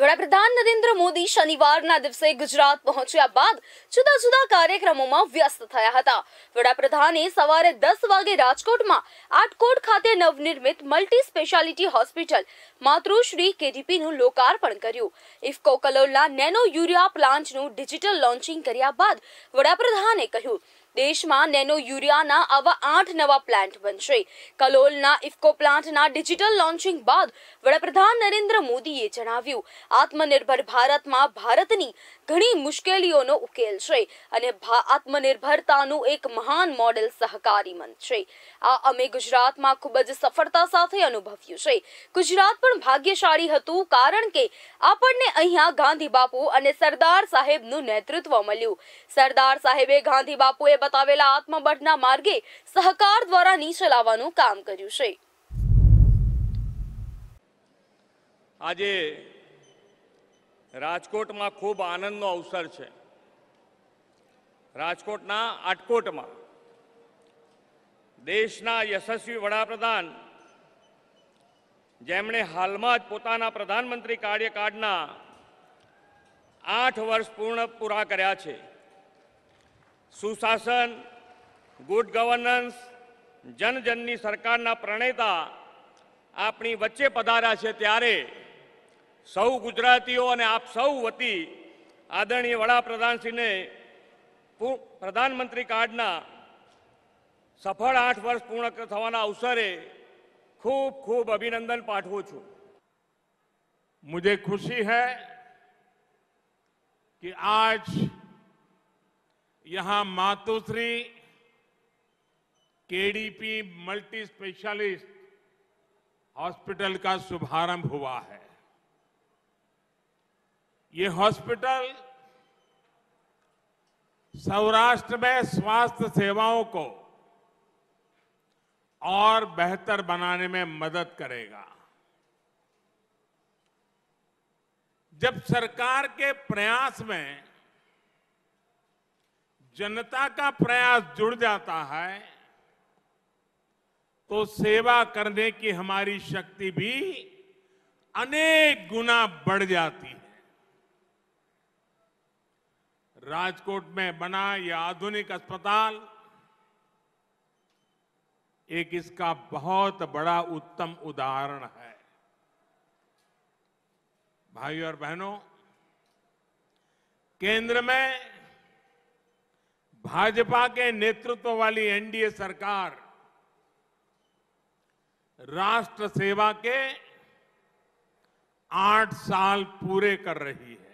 વડાપ્રધાન નરેન્દ્ર મોદી શનિવારના દિવસે ગુજરાત પહોંચ્યા બાદ છતા છતા કાર્યક્રમોમાં વ્યસ્ત થયા હતા વડાપ્રધાને સવારે 10 વાગે રાજકોટમાં 8 કરોડ ખાતે નવ નિર્મિત multi speciality hospital Matrushri KTP નું લોકાર્પણ કર્યું ઇફકો કલોલના નેનો યુરિયા પ્લાન્ટનું ડિજિટલ લોન્ચિંગ કર્યા બાદ વડાપ્રધાને કહ્યું દેશમાં નેનો યુરિયાના આવા આઠ નવા પ્લાન્ટ બનશે કલોલના ઇફકો પ્લાન્ટના ડિજિટલ લોન્ચિંગ બાદ વડાપ્રધાન નરેન્દ્ર મોદીએ જણાવ્યું આત્મનિર્ભર ભારતમાં ભારતની ઘણી મુશ્કેલીઓનો ઉકેલ છે અને આત્મનિર્ભરતાનું એક મહાન મોડેલ સહકારી મંચ છે આ અમે ગુજરાતમાં ખૂબ જ સફળતા સાથે અનુભવ્યું છે ગુજરાત પણ ભાગ્યશાળી હતું કારણ કે આપણને અહીંયા ગાંધી બાપુ અને સરદાર સાહેબનું નેતૃત્વ મળ્યું સરદાર સાહેબે ગાંધી બાપુએ બતાવેલા આત્મબળના માર્ગે સહકાર દ્વારા નીચે લાવવાનું કામ કર્યું છે આજે રાજકોટમાં ખૂબ આનંદનો અવસર છે રાજકોટના આટકોટમાં દેશના યશસ્વી વડાપ્રધાન જેમણે હાલમાં જ પોતાના પ્રધાનમંત્રી કાર્યકાળના આઠ વર્ષ પૂર્ણ પૂરા કર્યા છે સુશાસન ગુડ ગવર્નન્સ જનજનની સરકારના પ્રણેતા આપણી વચ્ચે પધાર્યા છે ત્યારે સૌ ગુજરાતીઓ અને આપ સૌ વતી આદરણીય વડાપ્રધાનશ્રીને પ્રધાનમંત્રી કાર્ડના સફળ આઠ વર્ષ પૂર્ણ થવાના અવસરે ખૂબ ખૂબ અભિનંદન પાઠવું છું મુજે ખુશી હૈ કે आज यहां Matushri KDP multi specialist hospital का शुभारंभ हुआ है ये हॉस्पिटल सौराष्ट्र में स्वास्थ्य सेवाओं को और बेहतर बनाने में मदद करेगा जब सरकार के प्रयास में जनता का प्रयास जुड़ जाता है तो सेवा करने की हमारी शक्ति भी अनेक गुना बढ़ जाती है राजकोट में बना यह आधुनिक अस्पताल एक इसका बहुत बड़ा उत्तम उदाहरण है भाइयों और बहनों केंद्र में भाजपा के नेतृत्व वाली एनडीए सरकार राष्ट्र सेवा के आठ साल पूरे कर रही है